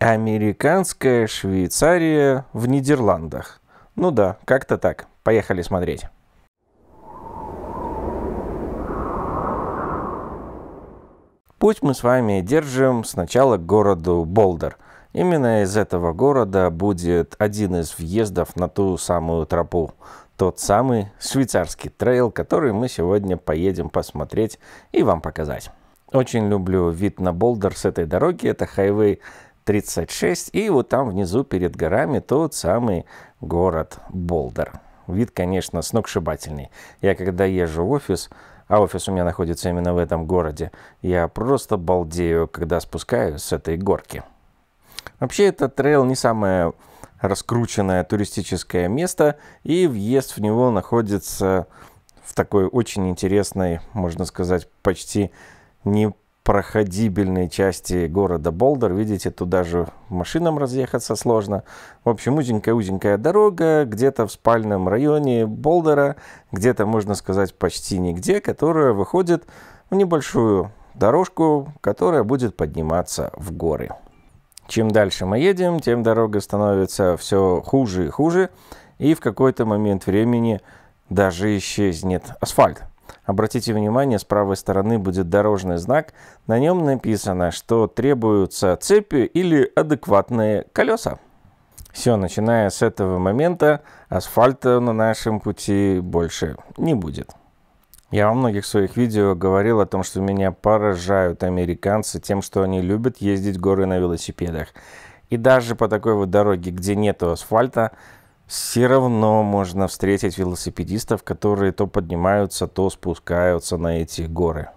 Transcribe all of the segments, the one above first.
Американская Швейцария в Нидерландах. Ну да, как-то так. Поехали смотреть. Путь мы с вами держим сначала к городу Болдер. Именно из этого города будет один из въездов на ту самую тропу. Тот самый швейцарский трейл, который мы сегодня поедем посмотреть и вам показать. Очень люблю вид на Болдер с этой дороги. Это хайвей 36. И вот там внизу перед горами тот самый город Болдер. Вид, конечно, сногсшибательный. Я когда езжу в офис, а офис у меня находится именно в этом городе, я просто балдею, когда спускаюсь с этой горки. Вообще, этот трейл не самое раскрученное туристическое место, и въезд в него находится в такой очень интересной, можно сказать, почти не проходибельной части города Болдер. Видите, туда же машинам разъехаться сложно. В общем, узенькая-узенькая дорога, где-то в спальном районе Болдера, где-то, можно сказать, почти нигде, которая выходит в небольшую дорожку, которая будет подниматься в горы. Чем дальше мы едем, тем дорога становится все хуже и хуже, и в какой-то момент времени даже исчезнет асфальт. Обратите внимание, с правой стороны будет дорожный знак. На нем написано, что требуются цепи или адекватные колеса. Все, начиная с этого момента, асфальта на нашем пути больше не будет. Я во многих своих видео говорил о том, что меня поражают американцы тем, что они любят ездить горы на велосипедах. И даже по такой вот дороге, где нет асфальта, все равно можно встретить велосипедистов, которые то поднимаются, то спускаются на эти горы.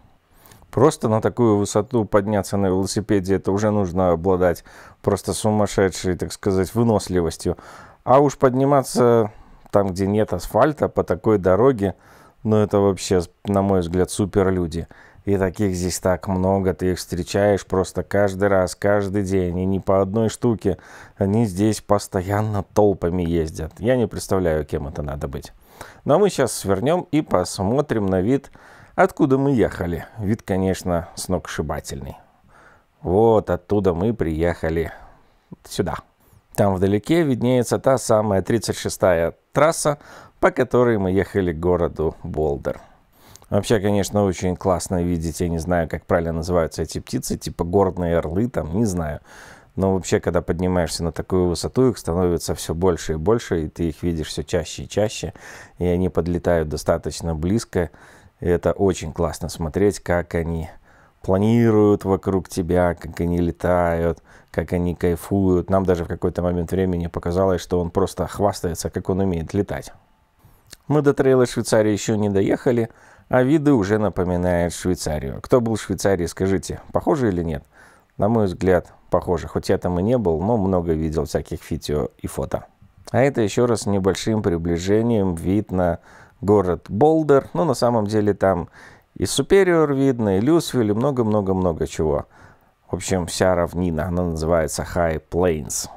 Просто на такую высоту подняться на велосипеде, это уже нужно обладать просто сумасшедшей, так сказать, выносливостью. А уж подниматься там, где нет асфальта, по такой дороге, ну это вообще, на мой взгляд, супер люди. И таких здесь так много, ты их встречаешь просто каждый раз, каждый день, и не по одной штуке. Они здесь постоянно толпами ездят. Я не представляю, кем это надо быть. Но мы сейчас свернем и посмотрим на вид, откуда мы ехали. Вид, конечно, сногсшибательный. Вот оттуда мы приехали. Сюда. Там вдалеке виднеется та самая 36-я трасса, по которой мы ехали к городу Болдер. Вообще, конечно, очень классно видеть, я не знаю, как правильно называются эти птицы, типа горные орлы, там, не знаю. Но вообще, когда поднимаешься на такую высоту, их становится все больше и больше, и ты их видишь все чаще и чаще, и они подлетают достаточно близко. И это очень классно смотреть, как они планируют вокруг тебя, как они летают, как они кайфуют. Нам даже в какой-то момент времени показалось, что он просто хвастается, как он умеет летать. Мы до трейла Швейцарии еще не доехали, а виды уже напоминают Швейцарию. Кто был в Швейцарии, скажите, похоже или нет? На мой взгляд, похоже. Хоть я там и не был, но много видел всяких видео и фото. А это еще раз небольшим приближением вид на город Болдер. Но ну, на самом деле там и Супериор видно, и Люсвилл, и много-много-много чего. В общем, вся равнина, она называется High Plains.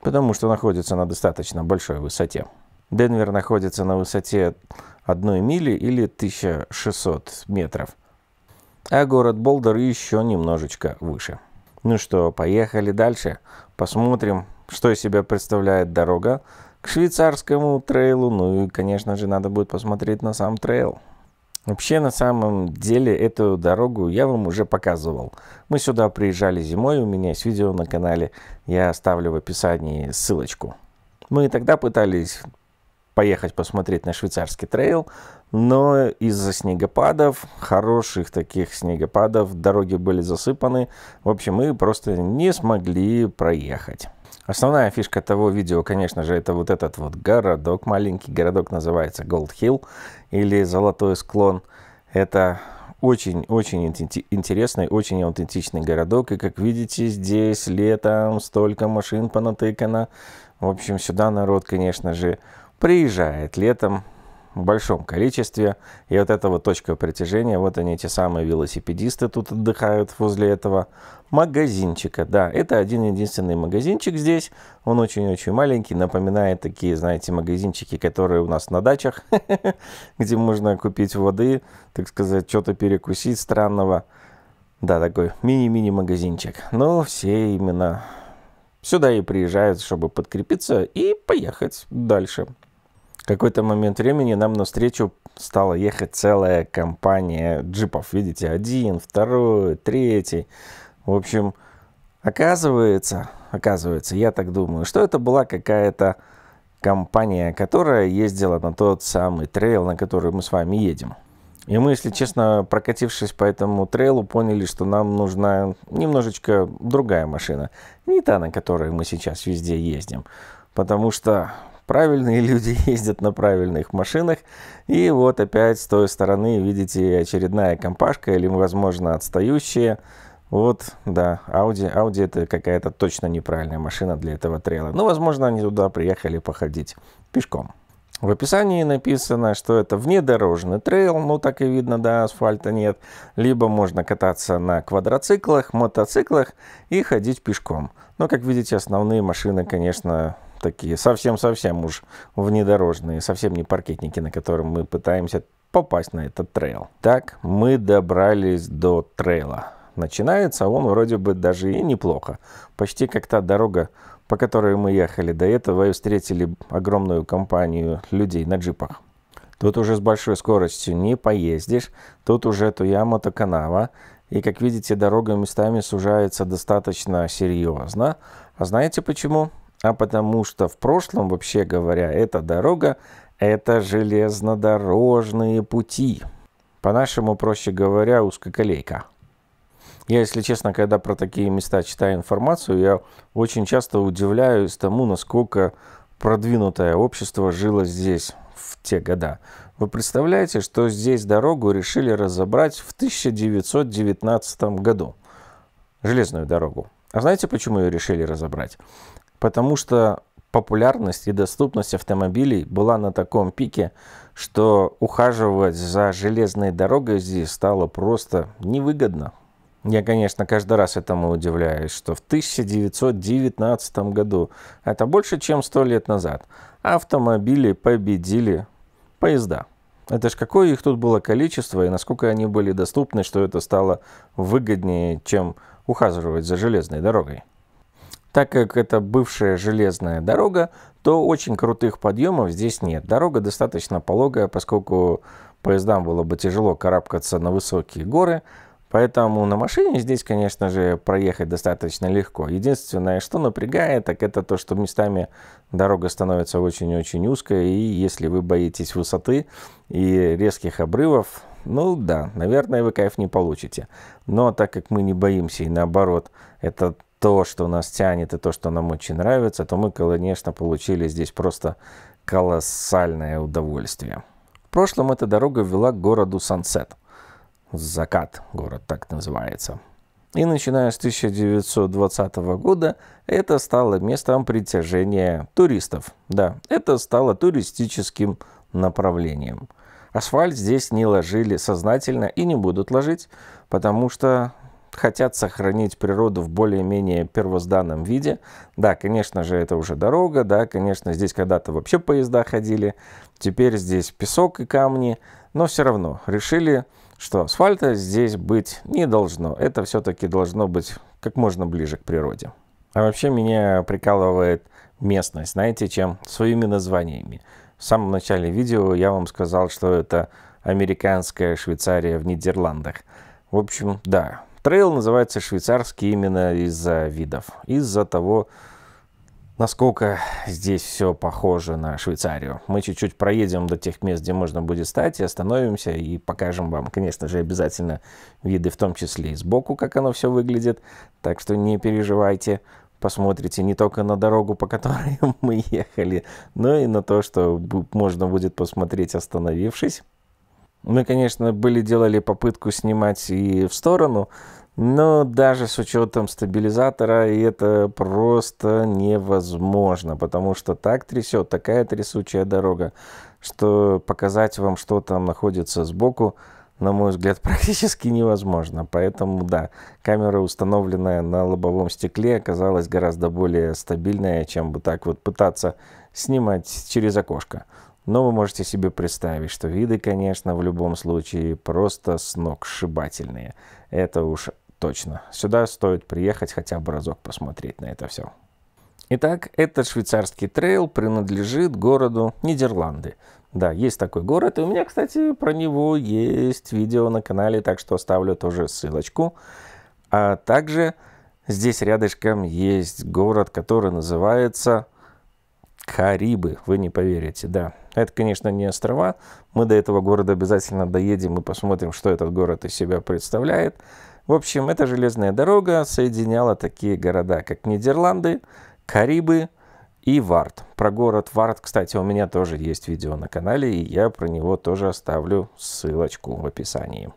Потому что находится на достаточно большой высоте. Денвер находится на высоте одной мили или 1600 метров. А город Болдер еще немножечко выше. Ну что, поехали дальше. Посмотрим, что из себя представляет дорога к швейцарскому трейлу. Ну и, конечно же, надо будет посмотреть на сам трейл. Вообще, на самом деле, эту дорогу я вам уже показывал. Мы сюда приезжали зимой, у меня есть видео на канале, я оставлю в описании ссылочку. Мы тогда пытались поехать посмотреть на швейцарский трейл, но из-за снегопадов, хороших таких снегопадов, дороги были засыпаны. В общем, мы просто не смогли проехать. Основная фишка того видео, конечно же, это вот этот вот городок. Маленький городок называется Gold Hill или Золотой склон. Это очень-очень интересный, очень аутентичный городок. И, как видите, здесь летом столько машин понатыкано. В общем, сюда народ, конечно же, приезжает летом в большом количестве. И вот эта вот точка притяжения, вот они, эти самые велосипедисты тут отдыхают возле этого магазинчика. Да, это один-единственный магазинчик здесь. Он очень-очень маленький, напоминает такие, знаете, магазинчики, которые у нас на дачах, где можно купить воды, так сказать, что-то перекусить странного. Да, такой мини-мини магазинчик. Но ну, все именно сюда и приезжают, чтобы подкрепиться и поехать дальше какой-то момент времени нам навстречу стала ехать целая компания джипов. Видите, один, второй, третий. В общем, оказывается, оказывается, я так думаю, что это была какая-то компания, которая ездила на тот самый трейл, на который мы с вами едем. И мы, если честно, прокатившись по этому трейлу, поняли, что нам нужна немножечко другая машина. Не та, на которой мы сейчас везде ездим. Потому что правильные люди ездят на правильных машинах. И вот опять с той стороны, видите, очередная компашка или, возможно, отстающие. Вот, да, Audi, Audi это какая-то точно неправильная машина для этого трейла. Ну, возможно, они туда приехали походить пешком. В описании написано, что это внедорожный трейл, ну так и видно, да, асфальта нет. Либо можно кататься на квадроциклах, мотоциклах и ходить пешком. Но, как видите, основные машины, конечно, такие совсем-совсем уж внедорожные, совсем не паркетники, на котором мы пытаемся попасть на этот трейл. Так мы добрались до трейла. Начинается он вроде бы даже и неплохо. Почти как та дорога, по которой мы ехали до этого и встретили огромную компанию людей на джипах. Тут уже с большой скоростью не поездишь. Тут уже Туяма-то канава. И, как видите, дорога местами сужается достаточно серьезно. А знаете почему? а потому что в прошлом, вообще говоря, эта дорога – это железнодорожные пути. По-нашему, проще говоря, узкоколейка. Я, если честно, когда про такие места читаю информацию, я очень часто удивляюсь тому, насколько продвинутое общество жило здесь в те года. Вы представляете, что здесь дорогу решили разобрать в 1919 году. Железную дорогу. А знаете, почему ее решили разобрать? потому что популярность и доступность автомобилей была на таком пике, что ухаживать за железной дорогой здесь стало просто невыгодно. Я, конечно, каждый раз этому удивляюсь, что в 1919 году, это больше, чем сто лет назад, автомобили победили поезда. Это ж какое их тут было количество и насколько они были доступны, что это стало выгоднее, чем ухаживать за железной дорогой. Так как это бывшая железная дорога, то очень крутых подъемов здесь нет. Дорога достаточно пологая, поскольку поездам было бы тяжело карабкаться на высокие горы, Поэтому на машине здесь, конечно же, проехать достаточно легко. Единственное, что напрягает, так это то, что местами дорога становится очень-очень узкая, и если вы боитесь высоты и резких обрывов, ну да, наверное, вы кайф не получите. Но так как мы не боимся, и наоборот, это то, что нас тянет и то, что нам очень нравится, то мы, конечно, получили здесь просто колоссальное удовольствие. В прошлом эта дорога вела к городу Сансет. Закат, город так называется. И начиная с 1920 года это стало местом притяжения туристов. Да, это стало туристическим направлением. Асфальт здесь не ложили сознательно и не будут ложить, потому что хотят сохранить природу в более-менее первозданном виде. Да, конечно же, это уже дорога, да, конечно, здесь когда-то вообще поезда ходили, теперь здесь песок и камни, но все равно решили, что асфальта здесь быть не должно. Это все-таки должно быть как можно ближе к природе. А вообще меня прикалывает местность, знаете, чем? Своими названиями. В самом начале видео я вам сказал, что это американская Швейцария в Нидерландах. В общем, да, Трейл называется швейцарский именно из-за видов, из-за того, насколько здесь все похоже на Швейцарию. Мы чуть-чуть проедем до тех мест, где можно будет стать, и остановимся, и покажем вам, конечно же, обязательно виды, в том числе и сбоку, как оно все выглядит. Так что не переживайте, посмотрите не только на дорогу, по которой мы ехали, но и на то, что можно будет посмотреть, остановившись. Мы, конечно, были делали попытку снимать и в сторону, но даже с учетом стабилизатора это просто невозможно, потому что так трясет, такая трясучая дорога, что показать вам, что там находится сбоку, на мой взгляд, практически невозможно. Поэтому, да, камера, установленная на лобовом стекле, оказалась гораздо более стабильная, чем вот так вот пытаться снимать через окошко. Но вы можете себе представить, что виды, конечно, в любом случае просто сногсшибательные. Это уж точно. Сюда стоит приехать хотя бы разок посмотреть на это все. Итак, этот швейцарский трейл принадлежит городу Нидерланды. Да, есть такой город, и у меня, кстати, про него есть видео на канале, так что оставлю тоже ссылочку. А также здесь рядышком есть город, который называется Карибы, вы не поверите, да. Это, конечно, не острова. Мы до этого города обязательно доедем и посмотрим, что этот город из себя представляет. В общем, эта железная дорога соединяла такие города, как Нидерланды, Карибы и Варт. Про город Варт, кстати, у меня тоже есть видео на канале, и я про него тоже оставлю ссылочку в описании.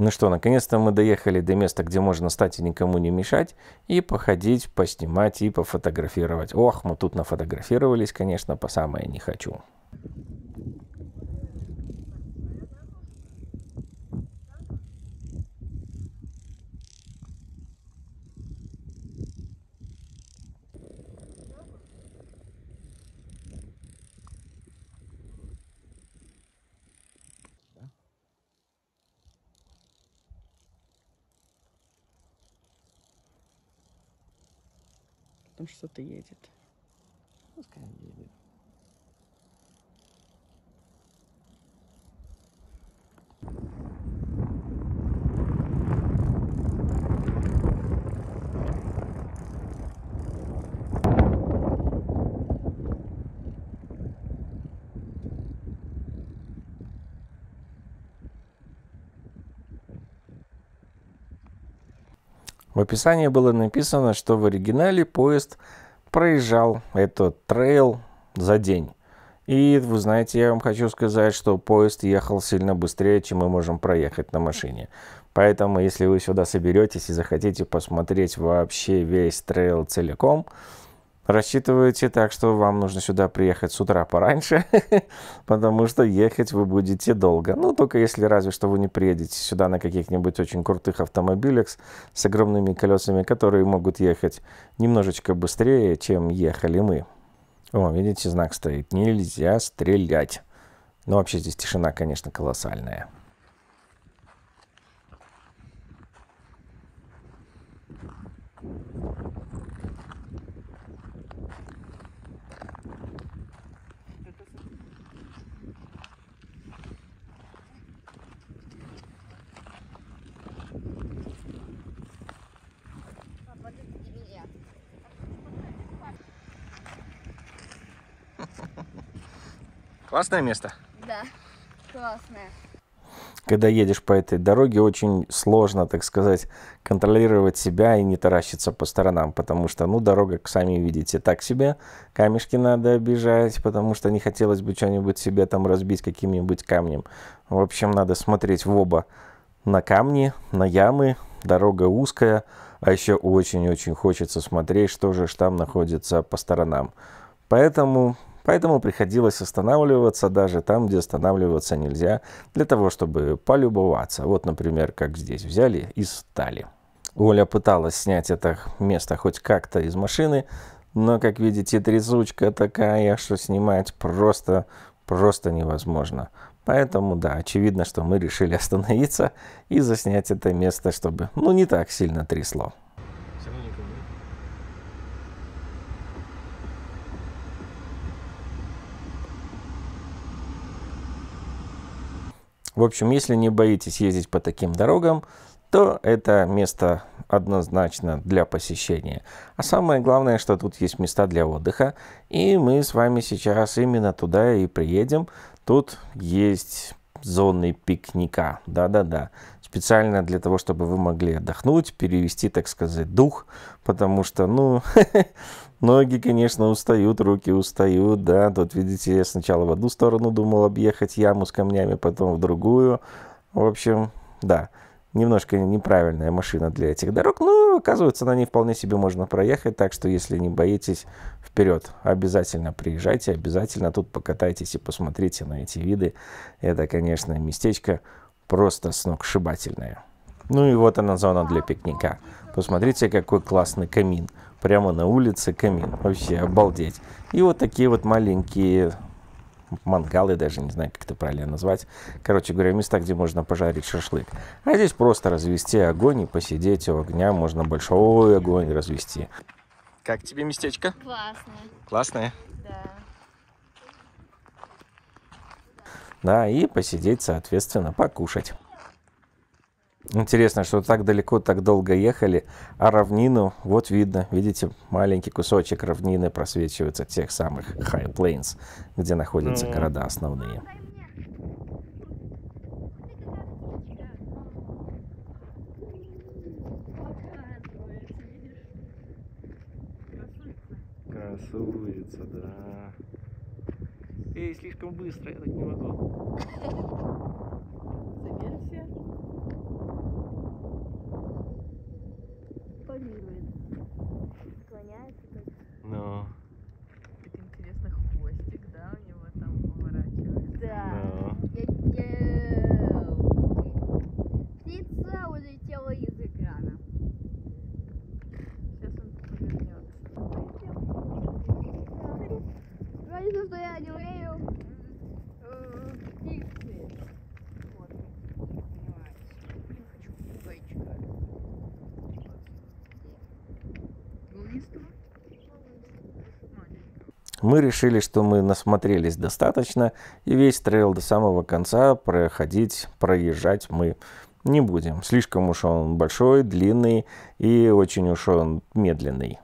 Ну что, наконец-то мы доехали до места, где можно стать и никому не мешать, и походить, поснимать и пофотографировать. Ох, мы тут нафотографировались, конечно, по самое не хочу. что-то едет. Пускай ну, едет. описании было написано, что в оригинале поезд проезжал этот трейл за день. И вы знаете, я вам хочу сказать, что поезд ехал сильно быстрее, чем мы можем проехать на машине. Поэтому, если вы сюда соберетесь и захотите посмотреть вообще весь трейл целиком, рассчитываете так, что вам нужно сюда приехать с утра пораньше, потому что ехать вы будете долго. Ну, только если разве что вы не приедете сюда на каких-нибудь очень крутых автомобилях с, огромными колесами, которые могут ехать немножечко быстрее, чем ехали мы. О, видите, знак стоит. Нельзя стрелять. Но вообще здесь тишина, конечно, колоссальная. Классное место? Да, классное. Когда едешь по этой дороге, очень сложно, так сказать, контролировать себя и не таращиться по сторонам, потому что, ну, дорога, как сами видите, так себе. Камешки надо обижать, потому что не хотелось бы что-нибудь себе там разбить каким-нибудь камнем. В общем, надо смотреть в оба на камни, на ямы, дорога узкая, а еще очень-очень хочется смотреть, что же там находится по сторонам. Поэтому Поэтому приходилось останавливаться даже там, где останавливаться нельзя, для того, чтобы полюбоваться. Вот, например, как здесь взяли и стали. Оля пыталась снять это место хоть как-то из машины, но, как видите, трезучка такая, что снимать просто, просто невозможно. Поэтому, да, очевидно, что мы решили остановиться и заснять это место, чтобы, ну, не так сильно трясло. В общем, если не боитесь ездить по таким дорогам, то это место однозначно для посещения. А самое главное, что тут есть места для отдыха. И мы с вами сейчас именно туда и приедем. Тут есть зоны пикника. Да-да-да. Специально для того, чтобы вы могли отдохнуть, перевести, так сказать, дух. Потому что, ну, ноги, конечно, устают, руки устают, да. Тут, видите, я сначала в одну сторону думал объехать яму с камнями, потом в другую. В общем, да немножко неправильная машина для этих дорог, но оказывается на ней вполне себе можно проехать, так что если не боитесь, вперед, обязательно приезжайте, обязательно тут покатайтесь и посмотрите на эти виды. Это, конечно, местечко просто сногсшибательное. Ну и вот она зона для пикника. Посмотрите, какой классный камин. Прямо на улице камин. Вообще обалдеть. И вот такие вот маленькие мангалы даже, не знаю, как это правильно назвать. Короче говоря, места, где можно пожарить шашлык. А здесь просто развести огонь и посидеть у огня, можно большой огонь развести. Как тебе местечко? Классное. Классное? Да. Да, и посидеть, соответственно, покушать. Интересно, что так далеко, так долго ехали, а равнину вот видно, видите, маленький кусочек равнины просвечивается тех самых High Plains, где находятся mm. города основные. Красуется, да. Эй, слишком быстро, я так не могу. вылетело из экрана. Сейчас он повернется. Говорится, ну что я не умею э, Мы решили, что мы насмотрелись достаточно, и весь трейл до самого конца проходить, проезжать мы не будем. Слишком уж он большой, длинный и очень уж он медленный.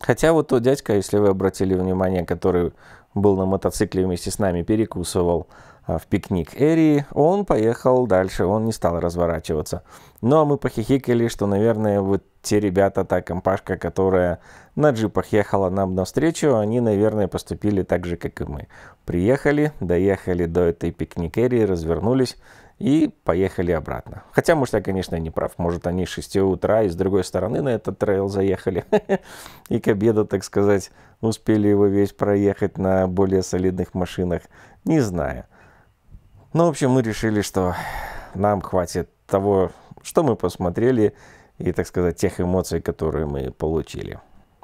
Хотя вот тот дядька, если вы обратили внимание, который был на мотоцикле вместе с нами, перекусывал а, в пикник Эри, он поехал дальше, он не стал разворачиваться. Ну а мы похихикали, что, наверное, вот те ребята, та компашка, которая на джипах ехала нам навстречу, они, наверное, поступили так же, как и мы. Приехали, доехали до этой пикник Эри, развернулись и поехали обратно. Хотя, может, я, конечно, не прав. Может, они с 6 утра и с другой стороны на этот трейл заехали. И к обеду, так сказать, успели его весь проехать на более солидных машинах. Не знаю. Ну, в общем, мы решили, что нам хватит того, что мы посмотрели, и, так сказать, тех эмоций, которые мы получили.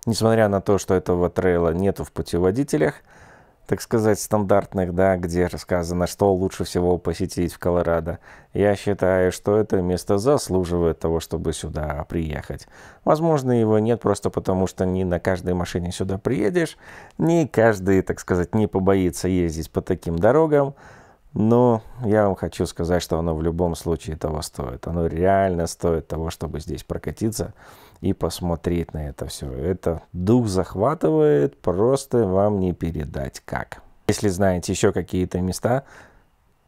Несмотря на то, что этого трейла нету в путеводителях – так сказать, стандартных, да, где рассказано, что лучше всего посетить в Колорадо. Я считаю, что это место заслуживает того, чтобы сюда приехать. Возможно, его нет просто потому, что не на каждой машине сюда приедешь, не каждый, так сказать, не побоится ездить по таким дорогам. Но я вам хочу сказать, что оно в любом случае того стоит. Оно реально стоит того, чтобы здесь прокатиться и посмотреть на это все. Это дух захватывает, просто вам не передать как. Если знаете еще какие-то места,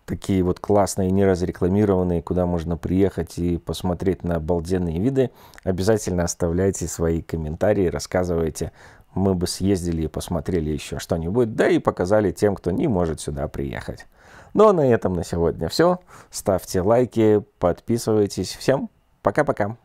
такие вот классные, неразрекламированные, куда можно приехать и посмотреть на обалденные виды, обязательно оставляйте свои комментарии, рассказывайте. Мы бы съездили и посмотрели еще что-нибудь, да и показали тем, кто не может сюда приехать. Ну а на этом на сегодня все. Ставьте лайки, подписывайтесь. Всем пока-пока.